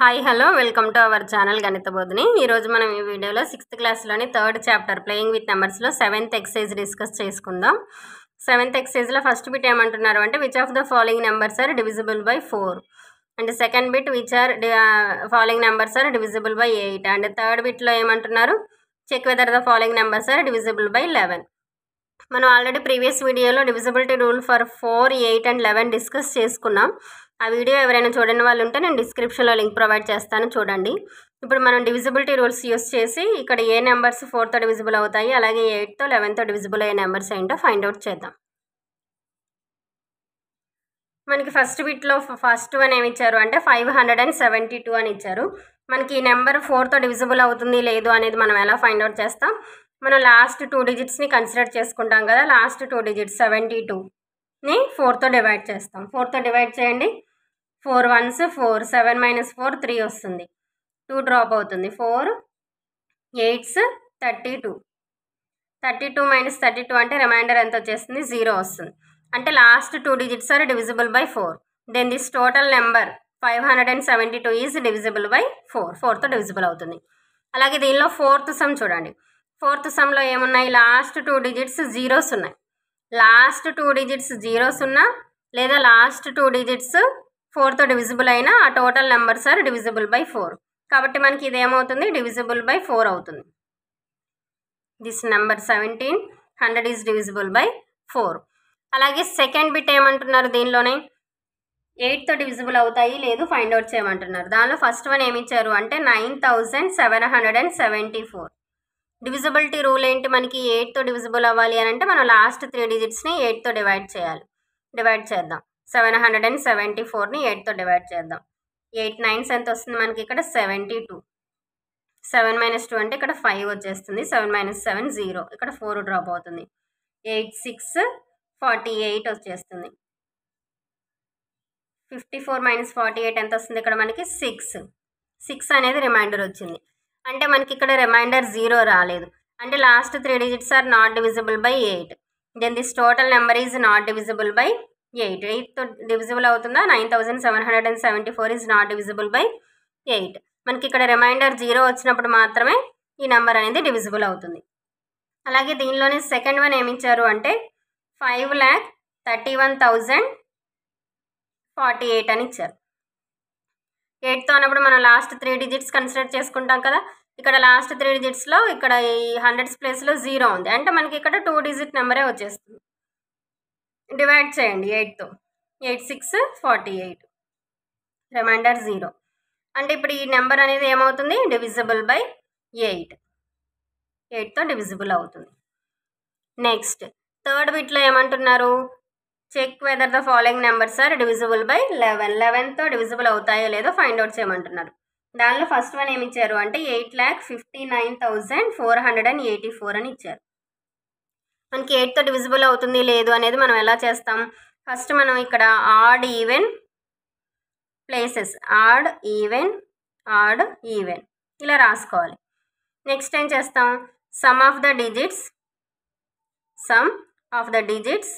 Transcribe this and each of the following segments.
hi hello welcome to our channel Ganitha Bodhini ఈరోజు మనం ఈ వీడియోలో సిక్స్త్ క్లాస్లోని థర్డ్ చాప్టర్ ప్లేయింగ్ విత్ నెంబర్స్లో సెవెంత్ ఎక్సైజ్ డిస్కస్ చేసుకుందాం సెవెంత్ ఎక్సైజ్లో ఫస్ట్ బిట్ ఏమంటున్నారు అంటే which of the following numbers are divisible by four and second bit which are following numbers are divisible by eight and third బిట్లో ఏమంటున్నారు check whether the following numbers are divisible by eleven మనం already previous వీడియోలో divisibility rule for four eight and eleven discuss చేసుకున్నాం ఆ video ఎవరైనా చూడని వాళ్ళు ఉంటే నేను డిస్క్రిప్షన్లో లింక్ ప్రొవైడ్ చేస్తాను చూడండి ఇప్పుడు మనం డివిజిబిలిటీ రూల్స్ యూస్ చేసి ఇక్కడ ఏ నెంబర్స్ ఫోర్తో డివిజిబుల్ అవుతాయి అలాగే ఎయిట్తో లెవెన్తో డివిజిబుల్ అయ్యే నెంబర్స్ ఏంటో ఫైండ్ అవుట్ చేద్దాం మనకి ఫస్ట్ బిట్లో ఫస్ట్ వన్ ఏమి ఇచ్చారు అంటే five hundred and seventy two అని ఇచ్చారు మనకి ఈ నెంబర్ ఫోర్తో డివిజిబుల్ అవుతుంది లేదు అనేది మనం ఎలా ఫైండ్ అవుట్ చేస్తాం మనం లాస్ట్ టూ డిజిట్స్ని కన్సిడర్ చేసుకుంటాం కదా లాస్ట్ టూ డిజిట్స్ సెవెంటీ టూని ఫోర్తో డివైడ్ చేస్తాం ఫోర్తో డివైడ్ చేయండి four ones four seven minus four three వస్తుంది టూ డ్రాప్ అవుతుంది four eights thirty two thirty two minus thirty two అంటే రిమైండర్ ఎంత వచ్చేస్తుంది జీరో వస్తుంది అంటే last two digits are divisible by four then this total number five hundred and seventy two is divisible by four ఫోర్తో divisible అవుతుంది అలాగే దీనిలో fourth sum చూడండి ఫోర్త్ సమ్లో ఏమున్నాయి లాస్ట్ టూ డిజిట్స్ జీరోస్ ఉన్నాయి లాస్ట్ టూ డిజిట్స్ జీరోస్ ఉన్నా లేదా లాస్ట్ టూ డిజిట్స్ ఫోర్తో డివిజిబుల్ అయినా ఆ total numbers are divisible by four కాబట్టి మనకి ఇదేమవుతుంది డివిజిబుల్ బై ఫోర్ అవుతుంది this number seventeen hundred is divisible by four అలాగే సెకండ్ బిట్ ఏమంటున్నారు దీనిలోనే ఎయిట్తో డివిజిబుల్ అవుతాయి లేదు ఫైండ్ అవుట్ చేయమంటున్నారు దానిలో ఫస్ట్ వన్ ఏమి ఇచ్చారు అంటే nine thousand seven hundred and seventy four divisibility rule ఏంటి మనకి ఎయిట్తో డివిజిబుల్ అవ్వాలి అని అంటే మనం లాస్ట్ త్రీ డిజిట్స్ని ఎయిట్తో డివైడ్ చేయాలి డివైడ్ చేద్దాం సెవెన్ హండ్రెడ్ అండ్ సెవెంటీ ఫోర్ని ఎయిట్తో డివైడ్ చేద్దాం ఎయిట్ నైన్స్ ఎంత వస్తుంది మనకి ఇక్కడ seventy two seven minus two అంటే ఇక్కడ ఫైవ్ వచ్చేస్తుంది సెవెన్ మైనస్ సెవెన్ జీరో ఇక్కడ ఫోర్ డ్రాప్ అవుతుంది ఎయిట్ సిక్స్ ఫార్టీ ఎయిట్ వచ్చేస్తుంది fifty four minus forty eight ఎంత వస్తుంది ఇక్కడ మనకి సిక్స్ సిక్స్ అనేది రిమైండర్ వచ్చింది అంటే మనకి ఇక్కడ రిమైండర్ జీరో రాలేదు అంటే last three digits are not divisible by eight then this total number is not divisible by eight eight divisible అవుతుందా nine thousand seven hundred and seventy four is not divisible by eight మనకి ఇక్కడ remainder zero వచ్చినప్పుడు మాత్రమే ఈ number అనేది divisible అవుతుంది అలాగే దీనిలోనే సెకండ్ వన్ ఏమిచ్చారు అంటే five lakh thirty one thousand forty eight అని ఇచ్చారు ఎయిట్తో అన్నప్పుడు మనం లాస్ట్ త్రీ డిజిట్స్ కన్సిడర్ చేసుకుంటాం కదా ఇక్కడ లాస్ట్ త్రీ డిజిట్స్లో ఇక్కడ ఈ హండ్రెడ్స్ ప్లేస్లో జీరో ఉంది అంటే మనకి ఇక్కడ టూ డిజిట్ నెంబరే వచ్చేస్తుంది డివైడ్ చేయండి ఎయిట్తో eight six forty eight reminder zero అంటే ఇప్పుడు ఈ నెంబర్ అనేది ఏమవుతుంది డివిజిబుల్ బై ఎయిట్ ఎయిట్తో డివిజిబుల్ అవుతుంది నెక్స్ట్ థర్డ్ బిట్లో ఏమంటున్నారు check whether the following numbers are divisible by eleven లెవెన్తో డివిజిబుల్ అవుతాయో లేదో ఫైండ్ అవుట్ చేయమంటున్నారు దానిలో ఫస్ట్ వన్ ఏమి ఇచ్చారు అంటే eight lakh fifty nine thousand four hundred and eighty four అని ఇచ్చారు మనకి ఎయిట్తో డివిజిబుల్ అవుతుంది లేదు అనేది మనం ఎలా చేస్తాం ఫస్ట్ మనం ఇక్కడ odd even places odd even odd even ఇలా రాసుకోవాలి నెక్స్ట్ ఏం చేస్తాం sum of the digits sum of the digits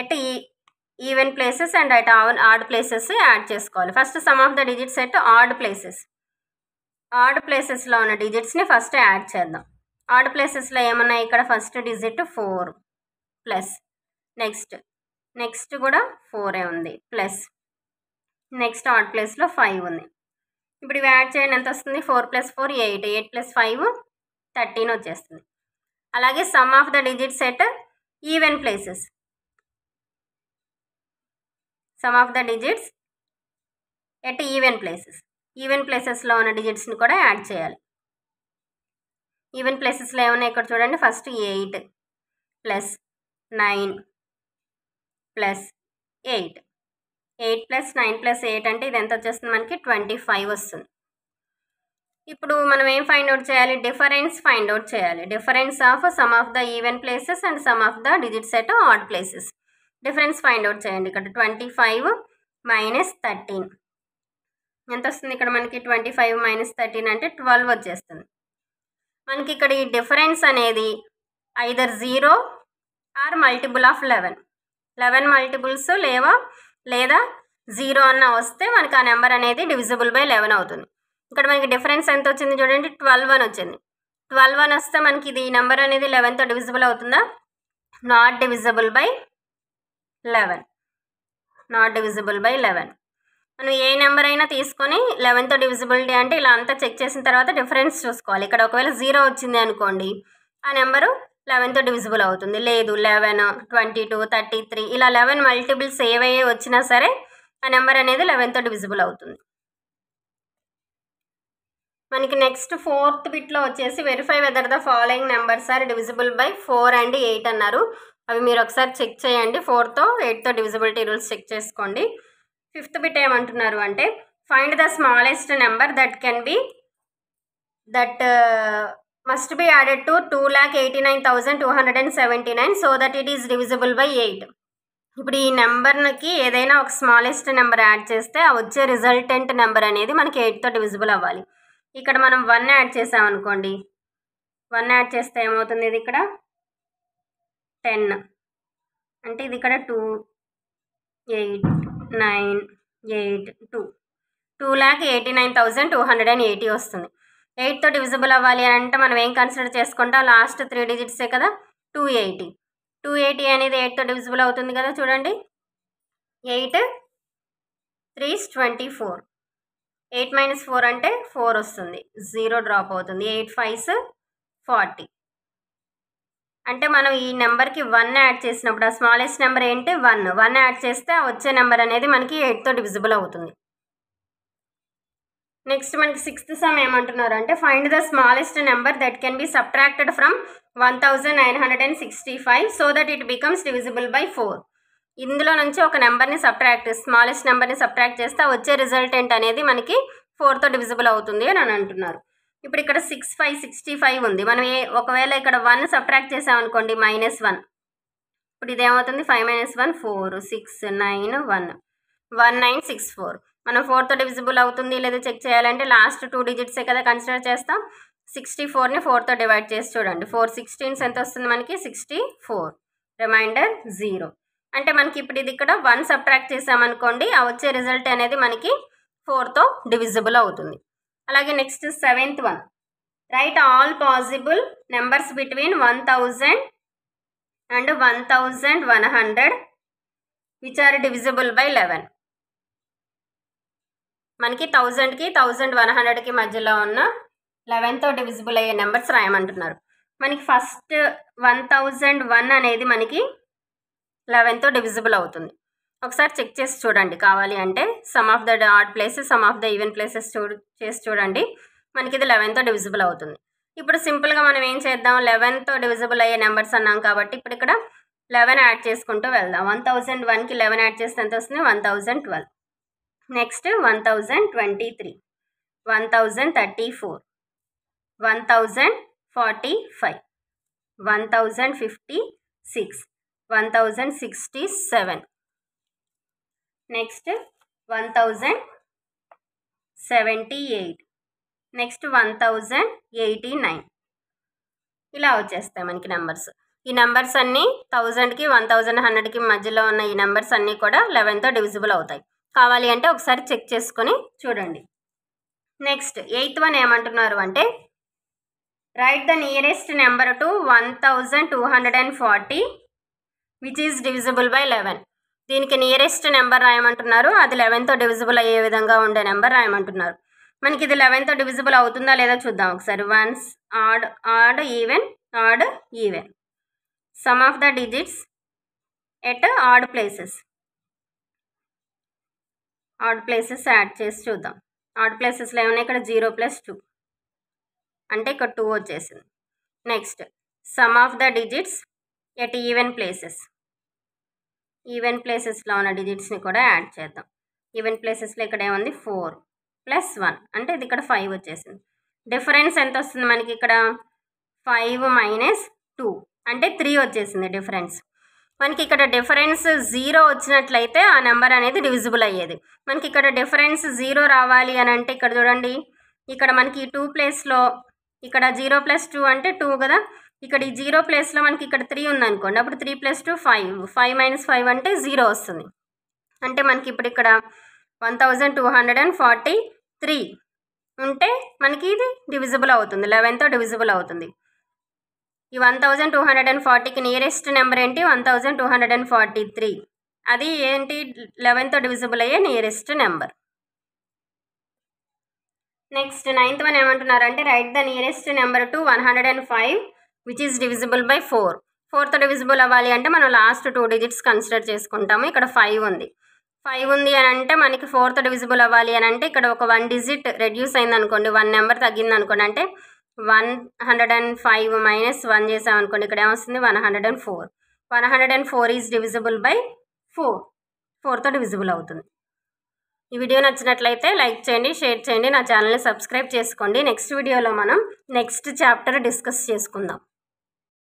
at even places and at odd places add చేసుకోవాలి first sum of the digits at odd places odd ప్లేసెస్లో ఉన్న డిజిట్స్ని first add చేద్దాం odd ప్లేసెస్లో ఏమన్నాయి ఇక్కడ first digit four plus next next కూడా ఫోరే ఉంది ప్లస్ నెక్స్ట్ ఆడ్ ప్లేస్లో ఫైవ్ ఉంది ఇప్పుడు ఇవి యాడ్ చేయండి ఎంత వస్తుంది four plus four eight eight plus five thirteen వచ్చేస్తుంది అలాగే sum of the digits set even places sum of the digits at even places even ప్లేసెస్లో ఉన్న డిజిట్స్ని కూడా యాడ్ చేయాలి ఈవెన్ ప్లేసెస్లో ఏమన్నా ఇక్కడ చూడండి first eight plus nine plus eight eight plus nine plus eight అంటే ఇది ఎంత వచ్చేస్తుంది మనకి ట్వంటీ ఫైవ్ వస్తుంది ఇప్పుడు మనం ఏం ఫైండ్ అవుట్ చేయాలి డిఫరెన్స్ ఫైండ్ అవుట్ చేయాలి difference of sum of the even places and sum of the digit set odd places difference find out చేయండి ఇక్కడ ట్వంటీ ఫైవ్ మైనస్ థర్టీన్ ఎంత వస్తుంది ఇక్కడ మనకి ట్వంటీ ఫైవ్ మైనస్ థర్టీన్ అంటే twelve వచ్చేస్తుంది మనకి ఇక్కడ ఈ డిఫరెన్స్ అనేది either zero or multiple of eleven eleven multiples లేవా లేదా జీరో అన్న వస్తే మనకి ఆ నెంబర్ అనేది డివిజిబుల్ బై లెవెన్ అవుతుంది ఇక్కడ మనకి డిఫరెన్స్ ఎంత వచ్చింది చూడండి ట్వెల్వ్ అని వచ్చింది ట్వెల్వ్ అని వస్తే మనకి ఇది ఈ నెంబర్ అనేది లెవెన్తో డివిజిబుల్ అవుతుందా not divisible by eleven not divisible by eleven మనం ఏ నెంబర్ అయినా తీసుకొని లెవెన్తో డివిజిబిలిటీ అంటే ఇలా అంతా చెక్ చేసిన తర్వాత డిఫరెన్స్ చూసుకోవాలి ఇక్కడ ఒకవేళ జీరో వచ్చింది అనుకోండి ఆ నెంబరు లెవెన్తో డివిజిబుల్ అవుతుంది లేదు eleven twenty two thirty three ఇలా లెవెన్ మల్టిపుల్స్ ఏవయ్యే వచ్చినా సరే ఆ నెంబర్ అనేది లెవెన్తో డివిజిబుల్ అవుతుంది మనకి నెక్స్ట్ ఫోర్త్ బిట్లో వచ్చేసి verify whether the following numbers are divisible by four and eight అన్నారు అవి మీరు ఒకసారి చెక్ చేయండి ఫోర్తో ఎయిట్తో డివిజిబిలిటీ రూల్స్ చెక్ చేసుకోండి ఫిఫ్త్ బిట్ ఏమంటున్నారు అంటే find the smallest number that can be that must be added to two lakh eighty nine thousand two hundred and seventy nine so that it is divisible by eight ఇప్పుడు ఈ నెంబర్కి ఏదైనా ఒక smallest number add చేస్తే వచ్చే resultant number అనేది మనకి ఎయిట్తో డివిజిబుల్ అవ్వాలి ఇక్కడ మనం వన్ యాడ్ చేసామనుకోండి వన్ యాడ్ చేస్తే ఏమవుతుంది ఇది ఇక్కడ టెన్ అంటే ఇది ఇక్కడ two eight nine eight two two lakh eighty nine thousand two hundred and eighty వస్తుంది ఎయిట్తో డివిజిబుల్ అవ్వాలి అని అంటే మనం ఏం కన్సిడర్ చేసుకుంటాం లాస్ట్ త్రీ డిజిట్సే కదా టూ ఎయిటీ టూ ఎయిటీ అనేది ఎయిట్తో డివిజిబుల్ అవుతుంది కదా చూడండి eight threes twenty four eight minus four అంటే ఫోర్ వస్తుంది జీరో డ్రాప్ అవుతుంది ఎయిట్ ఫైవ్స్ ఫార్టీ అంటే మనం ఈ నెంబర్కి వన్ యాడ్ చేసినప్పుడు ఆ స్మాలెస్ట్ నెంబర్ ఏంటి వన్ వన్ యాడ్ చేస్తే వచ్చే నెంబర్ అనేది మనకి ఎయిట్తో డివిజిబుల్ అవుతుంది నెక్స్ట్ మనకి సిక్స్త్ సమ్ ఏమంటున్నారు అంటే find the smallest number that can be subtracted from one nine hundred and sixty five so that it becomes divisible by four ఇందులో నుంచి ఒక నెంబర్ని సబ్ట్రాక్ట్ స్మాలెస్ట్ నెంబర్ని సబ్ట్రాక్ట్ చేస్తే వచ్చే రిజల్ట్ ఏంటనేది అనేది మనకి ఫోర్తో డివిజిబుల్ అవుతుంది అని అంటున్నారు ఇప్పుడు ఇక్కడ సిక్స్ ఫైవ్ సిక్స్టీ ఫైవ్ ఉంది మనం ఏ ఒకవేళ ఇక్కడ వన్ సబ్ట్రాక్ట్ చేసామనుకోండి మైనస్ వన్ ఇప్పుడు ఇదేమవుతుంది five minus one four six nine one one nine six four మనం ఫోర్తో డివిజిబుల్ అవుతుంది లేదా చెక్ చేయాలంటే లాస్ట్ టూ డిజిట్సే కదా కన్సిడర్ చేస్తాం సిక్స్టీ ఫోర్ని ఫోర్తో డివైడ్ చేసి చూడండి ఫోర్ సిక్స్టీన్స్ ఎంత వస్తుంది మనకి సిక్స్టీ ఫోర్ రిమైండర్ జీరో అంటే మనకి ఇప్పుడు ఇది ఇక్కడ వన్ సబ్ట్రాక్ట్ చేసామనుకోండి ఆ వచ్చే రిజల్ట్ అనేది మనకి ఫోర్తో డివిజిబుల్ అవుతుంది అలాగే next seventh one write all possible numbers between one thousand and one thousand one hundred which are divisible by eleven మనకి థౌజండ్కి థౌజండ్ వన్ హండ్రెడ్కి మధ్యలో ఉన్న లెవెన్తో డివిజిబుల్ అయ్యే నెంబర్స్ రాయమంటున్నారు మనకి ఫస్ట్ వన్ థౌజండ్ వన్ అనేది మనకి లెవెన్తో డివిజిబుల్ అవుతుంది ఒకసారి చెక్ చేసి చూడండి కావాలి అంటే sum of the dot places sum of the even places చూ చేసి చూడండి మనకి ఇది లెవెన్తో డివిజిబుల్ అవుతుంది ఇప్పుడు సింపుల్గా మనం ఏం చేద్దాం లెవెన్తో డివిజిబుల్ అయ్యే నెంబర్స్ అన్నాం కాబట్టి ఇప్పుడు ఇక్కడ లెవెన్ యాడ్ చేసుకుంటూ వెళ్దాం వన్ థౌజండ్ వన్కి లెవెన్ యాడ్ చేస్తే ఎంత వస్తుంది one thousand twelve next one thousand twenty three one thousand thirty four one thousand forty five one thousand fifty six one thousand sixty seven next one thousand seventy eight next one thousand eighty nine ఇలా వచ్చేస్తాయి మనకి numbers ఈ numbers అన్నీ థౌజండ్కి one thousand హండ్రెడ్కి మధ్యలో ఉన్న ఈ నెంబర్స్ అన్నీ కూడా లెవెన్తో డివిజిబుల్ అవుతాయి కావాలి అంటే ఒకసారి చెక్ చేసుకొని చూడండి నెక్స్ట్ ఎయిత్ వన్ ఏమంటున్నారు అంటే write the nearest number to one thousand two hundred and forty which is divisible by eleven దీనికి నియరెస్ట్ నెంబర్ రాయమంటున్నారు అది లెవెన్తో డివిజిబుల్ అయ్యే విధంగా ఉండే నెంబర్ రాయమంటున్నారు మనకి ఇది లెవెన్తో డివిజిబుల్ అవుతుందా లేదా చూద్దాం ఒకసారి once odd odd even odd even sum of the digits at odd places odd places add చేసి చూద్దాం ఆడ్ ప్లేసెస్లో ఏమన్నా ఇక్కడ జీరో ప్లస్ టూ అంటే ఇక్కడ టూ వచ్చేసింది next sum of the digits at even places even ప్లేసెస్లో ఉన్న డిజిట్స్ని కూడా యాడ్ చేద్దాం ఈవెన్ ప్లేసెస్లో ఇక్కడ ఏముంది ఫోర్ ప్లస్ వన్ అంటే ఇది ఇక్కడ ఫైవ్ వచ్చేసింది డిఫరెన్స్ ఎంత వస్తుంది మనకి ఇక్కడ ఫైవ్ మైనస్ టూ అంటే త్రీ వచ్చేసింది డిఫరెన్స్ మనకి ఇక్కడ డిఫరెన్స్ జీరో వచ్చినట్లయితే ఆ నెంబర్ అనేది డివిజిబుల్ అయ్యేది మనకి ఇక్కడ డిఫరెన్స్ జీరో రావాలి అని అంటే ఇక్కడ చూడండి ఇక్కడ మనకి టూ ప్లేస్లో ఇక్కడ జీరో ప్లస్ టూ అంటే టూ కదా ఇక్కడ ఈ జీరో ప్లేస్లో మనకి ఇక్కడ త్రీ ఉందనుకోండి అప్పుడు three plus two five five minus five అంటే జీరో వస్తుంది అంటే మనకి ఇప్పుడు ఇక్కడ one thousand two hundred and forty three ఉంటే మనకి ఇది డివిజిబుల్ అవుతుంది లెవెన్తో డివిజిబుల్ అవుతుంది ఈ one thousand two hundred and ఫార్టీకి నియరెస్ట్ నెంబర్ ఏంటి one thousand two hundred and forty three అది ఏంటి లెవెన్తో డివిజిబుల్ అయ్యే nearest number next ninth one ఏమంటున్నారంటే right the nearest number to one hundred and five which is divisible by four fourth divisible అవ్వాలి అంటే మనం last two digits consider చేసుకుంటాము ఇక్కడ ఫైవ్ ఉంది ఫైవ్ ఉంది అని అంటే మనకి ఫోర్త్ డివిజిబుల్ అవ్వాలి అని అంటే ఇక్కడ ఒక వన్ డిజిట్ రెడ్యూస్ అయింది అనుకోండి వన్ నెంబర్ తగ్గింది అనుకోండి అంటే one hundred and five minus one చేసాం అనుకోండి ఇక్కడ ఏమొస్తుంది one hundred and four one hundred and four is divisible by four fourth divisible అవుతుంది ఈ వీడియో నచ్చినట్లయితే లైక్ చేయండి షేర్ చేయండి నా ఛానల్ని సబ్స్క్రైబ్ చేసుకోండి నెక్స్ట్ వీడియోలో మనం నెక్స్ట్ చాప్టర్ డిస్కస్ చేసుకుందాం